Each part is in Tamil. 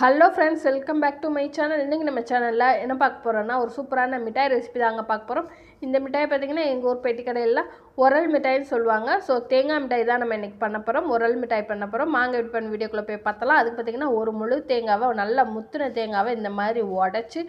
hello friends welcome back to my channel இன்றைக்கி நம்ம சேனலில் என்ன பார்க்க போகிறோன்னா ஒரு சூப்பரான மிட்டாய் ரெசிபி தாங்க பார்க்க போகிறோம் இந்த மிட்டாய் பார்த்திங்கன்னா எங்கள் ஊர் பெட்டி கடையில் உரல் மிட்டாய்னு சொல்லுவாங்க ஸோ தேங்காய் மிட்டாய் தான் நம்ம இன்றைக்கி பண்ண போகிறோம் உரல் மிட்டாய் பண்ண போகிறோம் மாங்காய் விட் பண்ண வீடியோக்குள்ளே போய் பார்த்தலாம் அதுக்கு பார்த்திங்கன்னா ஒரு முழு தேங்காவை நல்லா முத்துன தேங்காவை இந்த மாதிரி உடச்சி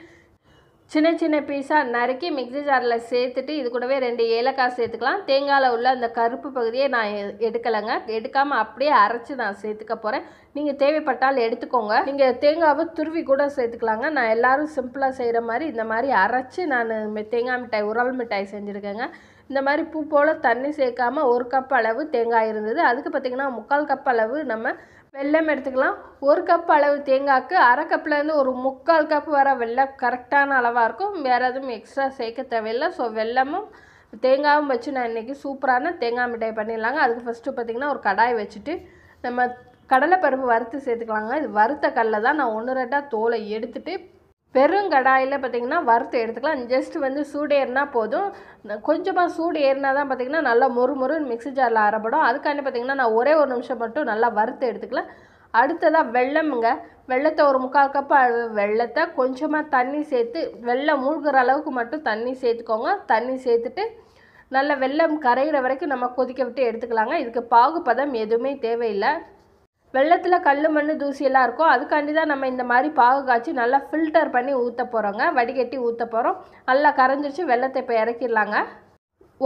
சின்ன சின்ன பீஸாக நறுக்கி மிக்சி ஜாரில் சேர்த்துட்டு இது கூடவே ரெண்டு ஏலக்காய் சேர்த்துக்கலாம் தேங்காயில் உள்ள அந்த கருப்பு பகுதியை நான் எடுக்கலைங்க எடுக்காமல் அப்படியே அரைச்சி நான் சேர்த்துக்க போகிறேன் நீங்கள் தேவைப்பட்டால் எடுத்துக்கோங்க நீங்கள் தேங்காவை துருவி கூட சேர்த்துக்கலாங்க நான் எல்லோரும் சிம்பிளாக செய்கிற மாதிரி இந்த மாதிரி அரைச்சி நான் தேங்காய் மிட்டாய் உரல் மிட்டாய் செஞ்சுருக்கேங்க இந்த மாதிரி பூ போல் தண்ணி சேர்க்காமல் ஒரு கப் அளவு தேங்காய் இருந்தது அதுக்கு பார்த்திங்கன்னா முக்கால் கப் அளவு நம்ம வெள்ளம் எடுத்துக்கலாம் ஒரு கப் அளவு தேங்காய்க்கு அரை கப்லேருந்து ஒரு முக்கால் கப் வர வெள்ளம் கரெக்டான அளவாக இருக்கும் வேறு எதுவும் எக்ஸ்ட்ரா சேர்க்க தேவையில்லை ஸோ வெள்ளமும் தேங்காயும் வச்சு நான் இன்றைக்கி சூப்பரான தேங்காய் மிட்டாய் பண்ணிடலாங்க அதுக்கு ஃபஸ்ட்டு பார்த்திங்கன்னா ஒரு கடாய் வச்சுட்டு நம்ம கடலைப்பருப்பு வறுத்து சேர்த்துக்கலாங்க இது வறுத்த கடலை தான் நான் ஒன்று ரெண்டாக தோலை எடுத்துகிட்டு வெறும் கடாயில் பார்த்திங்கன்னா வறுத்து எடுத்துக்கலாம் ஜஸ்ட் வந்து சூடு ஏறினா போதும் கொஞ்சமாக சூடு ஏறினா தான் பார்த்திங்கன்னா நல்லா மொறு மொறுன்னு மிக்சி ஜாரில் அரைப்படும் அதுக்காண்டி பார்த்திங்கன்னா நான் ஒரே ஒரு நிமிஷம் மட்டும் நல்லா வறுத்து எடுத்துக்கலாம் அடுத்ததாக வெள்ளமுங்க வெள்ளத்தை ஒரு முக்கால் கப் வெள்ளத்தை கொஞ்சமாக தண்ணி சேர்த்து வெள்ளம் மூழ்கிற அளவுக்கு மட்டும் தண்ணி சேர்த்துக்கோங்க தண்ணி சேர்த்துட்டு நல்ல வெள்ளம் கரையிற வரைக்கும் நம்ம கொதிக்க விட்டு எடுத்துக்கலாங்க இதுக்கு பாகுபதம் எதுவுமே தேவையில்லை வெள்ளத்தில் கல் மண் தூசியெல்லாம் இருக்கும் அதுக்காண்டி தான் நம்ம இந்த மாதிரி பாகு காய்ச்சி நல்லா ஃபில்டர் பண்ணி ஊற்ற போகிறோங்க வடிகட்டி ஊற்ற போகிறோம் நல்லா கரைஞ்சிருச்சு வெள்ளத்தை இப்போ இறக்கிடலாங்க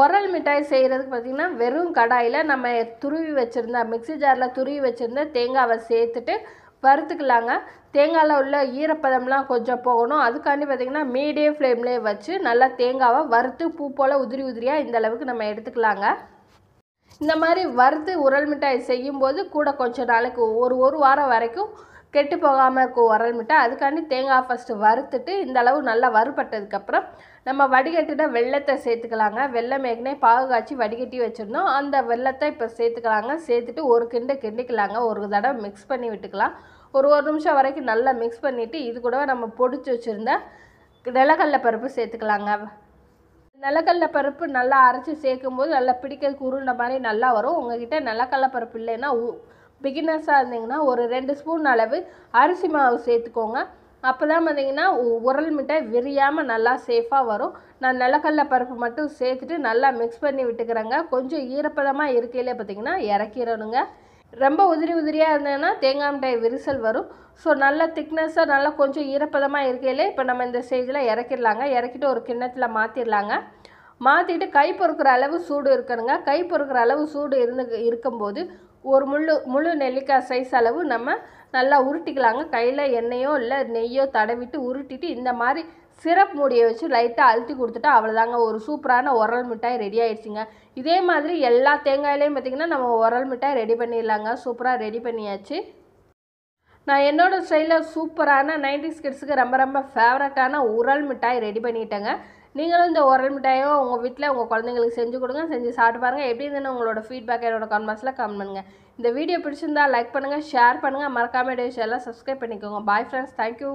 உரல் மிட்டாய் செய்கிறதுக்கு பார்த்திங்கன்னா வெறும் கடாயில் நம்ம துருவி வச்சுருந்தா மிக்சி ஜாரில் துருவி வச்சுருந்த தேங்காவை சேர்த்துட்டு வறுத்துக்கலாங்க தேங்காயில் உள்ள ஈரப்பதம்லாம் கொஞ்சம் போகணும் அதுக்காண்டி பார்த்திங்கன்னா மீடியம் ஃப்ளேம்லேயே வச்சு நல்லா தேங்காவை வறுத்து பூ போல் உதிரி உதிரியாக இந்த அளவுக்கு நம்ம எடுத்துக்கலாங்க இந்த மாதிரி வறுத்து உரல் மிட்டாய் செய்யும்போது கூட கொஞ்சம் நாளைக்கு ஒரு ஒரு வாரம் வரைக்கும் கெட்டு போகாமல் இருக்கும் உரல் மிட்டாய் அதுக்காண்டி தேங்காய் ஃபஸ்ட்டு வறுத்துட்டு இந்த அளவு நல்லா வறுபட்டதுக்கப்புறம் நம்ம வடிகட்டின வெள்ளத்தை சேர்த்துக்கலாங்க வெள்ளம் ஏற்கனவே பாகு காய்ச்சி வடிகட்டி வச்சுருந்தோம் அந்த வெள்ளத்தை இப்போ சேர்த்துக்கலாங்க சேர்த்துட்டு ஒரு கிண்டு கிண்டிக்கலாங்க ஒரு தடவை மிக்ஸ் பண்ணி விட்டுக்கலாம் ஒரு ஒரு நிமிஷம் வரைக்கும் நல்லா மிக்ஸ் பண்ணிவிட்டு இது கூட நம்ம பொடிச்சு வச்சுருந்த நிலக்கடலை பருப்பு சேர்த்துக்கலாங்க நிலக்கடல பருப்பு நல்லா அரைச்சி சேர்க்கும் போது நல்லா பிடிக்கிறதுக்கு குருண்ட மாதிரி நல்லா வரும் உங்ககிட்ட நிலக்கடல பருப்பு இல்லைன்னா பிகினர்ஸாக இருந்தீங்கன்னா ஒரு ரெண்டு ஸ்பூன் அளவு அரிசி மாவு சேர்த்துக்கோங்க அப்போ தான் பார்த்தீங்கன்னா உரல் மிட்டாய் விரியாமல் நல்லா சேஃபாக வரும் நான் நிலக்கடல பருப்பு மட்டும் சேர்த்துட்டு நல்லா மிக்ஸ் பண்ணி விட்டுக்கிறேங்க கொஞ்சம் ஈரப்பதமாக இருக்கையிலே பார்த்தீங்கன்னா இறக்கிறணுங்க ரொம்ப உதிரி உதிரியாக இருந்ததுன்னா தேங்காய் மிட்டாய் விரிசல் வரும் ஸோ நல்லா திக்னஸாக நல்லா கொஞ்சம் ஈரப்பதமாக இருக்கையிலே இப்போ நம்ம இந்த ஸ்டேஜில் இறக்கிடலாங்க இறக்கிட்டு ஒரு கிண்ணத்தில் மாற்றிடலாங்க மாற்றிட்டு கை பொறுக்கிற அளவு சூடு இருக்கணுங்க கை பொறுக்கிற அளவு சூடு இருந்து இருக்கும்போது ஒரு முழு முழு நெல்லிக்காய் சைஸ் அளவு நம்ம நல்லா உருட்டிக்கலாங்க கையில் எண்ணெயோ இல்லை நெய்யோ தடவிட்டு உருட்டிட்டு இந்த மாதிரி சிரப் மூடியை வச்சு லைட்டாக அழுத்தி கொடுத்துட்டா அவ்வளோதாங்க ஒரு சூப்பரான உரல் மிட்டாய் ரெடி ஆயிடுச்சுங்க இதே மாதிரி எல்லா தேங்காயிலையும் பார்த்திங்கன்னா நம்ம உரல் மிட்டாய் ரெடி பண்ணிடலாங்க சூப்பராக ரெடி பண்ணியாச்சு நான் என்னோடய ஸ்டைலில் சூப்பரான நைன்டிஸ் கிட்ஸுக்கு ரொம்ப ரொம்ப ஃபேவரட்டான உரல் மிட்டாய் ரெடி பண்ணிட்டேங்க நீங்களும் இந்த உரல் மிட்டாயோ உங்கள் வீட்டில் உங்கள் குழந்தைங்களுக்கு செஞ்சு கொடுங்க செஞ்சு சாப்பிட்டு பாருங்கள் எப்படி இருந்தாலும் உங்களோட ஃபீட்பேக் என்னோடய கமெண்ட்ஸில் கமெண்ட் பண்ணுங்கள் இந்த வீடியோ பிடிச்சிருந்தா லைக் பண்ணுங்கள் ஷேர் பண்ணுங்கள் மறக்காமல் டேஷ் எல்லாம் சப்ஸ்கிரைப் பண்ணிக்கோங்க பாய் ஃப்ரெண்ட்ஸ் தேங்க்யூ